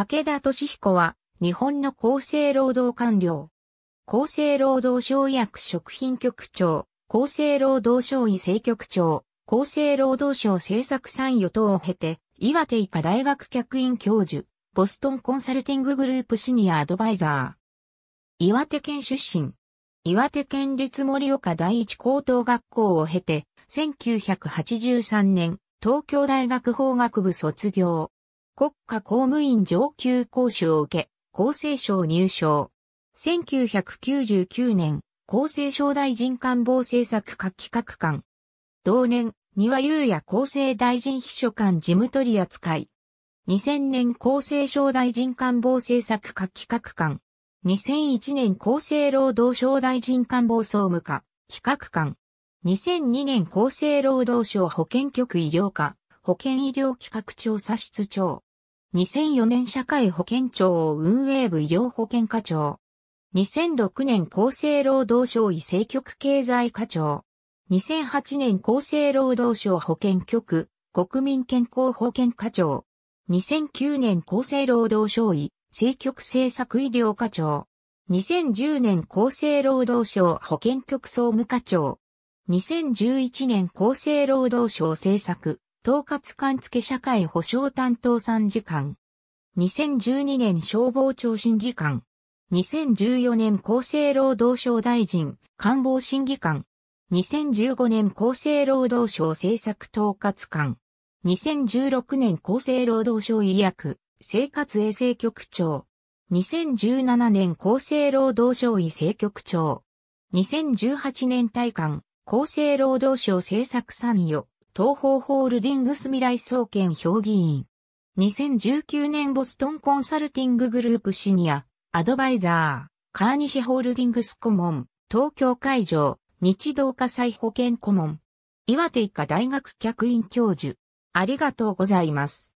武田敏彦は、日本の厚生労働官僚。厚生労働省医薬食品局長、厚生労働省医政局長、厚生労働省政策参与等を経て、岩手医科大学客員教授、ボストンコンサルティンググループシニアアドバイザー。岩手県出身。岩手県立盛岡第一高等学校を経て、1983年、東京大学法学部卒業。国家公務員上級講習を受け、厚生省入省。1999年、厚生省大臣官房政策課企画官。同年、庭羽優也厚生大臣秘書官事務取扱い。2000年厚生省大臣官房政策課企画官。2001年厚生労働省大臣官房総務課企画官。2002年厚生労働省保健局医療課保健医療企画調査室長。2004年社会保険庁運営部医療保険課長。2006年厚生労働省医政局経済課長。2008年厚生労働省保健局国民健康保険課長。2009年厚生労働省医政局政策医療課長。2010年厚生労働省保健局総務課長。2011年厚生労働省政策統括官付社会保障担当参事官。2012年消防庁審議官。2014年厚生労働省大臣官房審議官。2015年厚生労働省政策統括官。2016年厚生労働省医薬生活衛生局長。2017年厚生労働省医政局長。2018年大官厚生労働省政策参与東方ホールディングス未来総研評議員。2019年ボストンコンサルティンググループシニア、アドバイザー、川西ホールディングス顧問、東京会場、日動火災保険顧問、岩手医科大学客員教授。ありがとうございます。